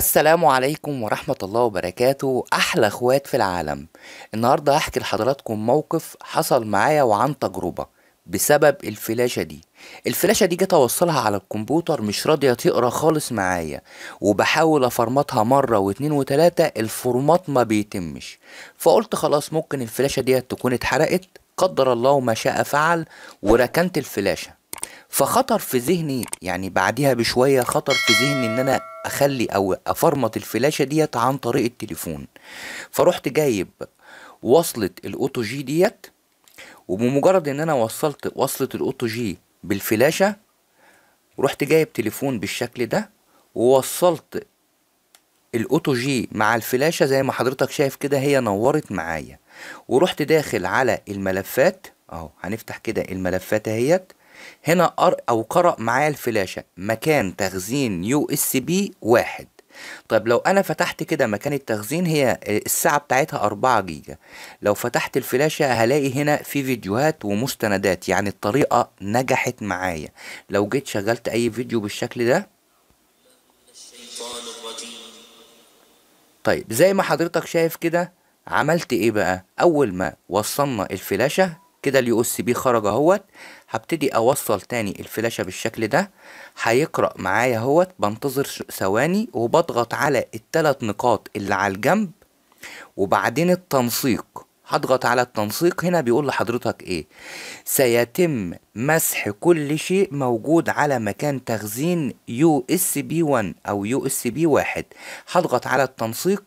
السلام عليكم ورحمة الله وبركاته أحلى أخوات في العالم النهاردة هحكي لحضراتكم موقف حصل معايا وعن تجربة بسبب الفلاشة دي الفلاشة دي جيت أوصلها على الكمبيوتر مش راضية تقرا خالص معايا وبحاول أفرمطها مرة واتنين وتلاتة الفورمات ما بيتمش فقلت خلاص ممكن الفلاشة دي تكون اتحرقت قدر الله ما شاء فعل وركنت الفلاشة فخطر في ذهني يعني بعدها بشوية خطر في ذهني ان انا اخلي او افرمط الفلاشة ديت عن طريق التليفون فروحت جايب وصلة الاوتو جي ديت وبمجرد ان انا وصلت وصلة الاوتو جي بالفلاشة رحت جايب تليفون بالشكل ده ووصلت الاوتو جي مع الفلاشة زي ما حضرتك شايف كده هي نورت معايا ورحت داخل على الملفات اهو هنفتح كده الملفات اهيت هنا أر او قرأ معايا الفلاشة مكان تخزين يو اس بي واحد طيب لو انا فتحت كده مكان التخزين هي الساعة بتاعتها 4 جيجا لو فتحت الفلاشة هلاقي هنا في فيديوهات ومستندات يعني الطريقة نجحت معايا لو جيت شغلت اي فيديو بالشكل ده طيب زي ما حضرتك شايف كده عملت ايه بقى اول ما وصلنا الفلاشة كده اليو اس بي خرج اهوت هبتدي اوصل تاني الفلاشة بالشكل ده هيقرأ معايا اهوت بنتظر ثواني وبضغط على التلات نقاط اللي على الجنب وبعدين التنسيق هضغط على التنسيق هنا بيقول لحضرتك ايه سيتم مسح كل شيء موجود على مكان تخزين يو اس بي 1 او يو اس بي 1 هضغط على التنسيق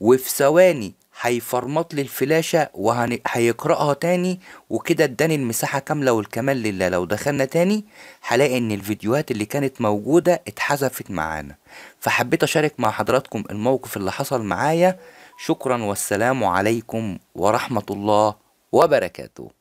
وفي ثواني هيفرمط لي الفلاشة وهيقرأها تاني وكده اداني المساحة كاملة والكمال لله لو دخلنا تاني هلاقي ان الفيديوهات اللي كانت موجودة اتحذفت معانا فحبيت اشارك مع حضراتكم الموقف اللي حصل معايا شكرا والسلام عليكم ورحمة الله وبركاته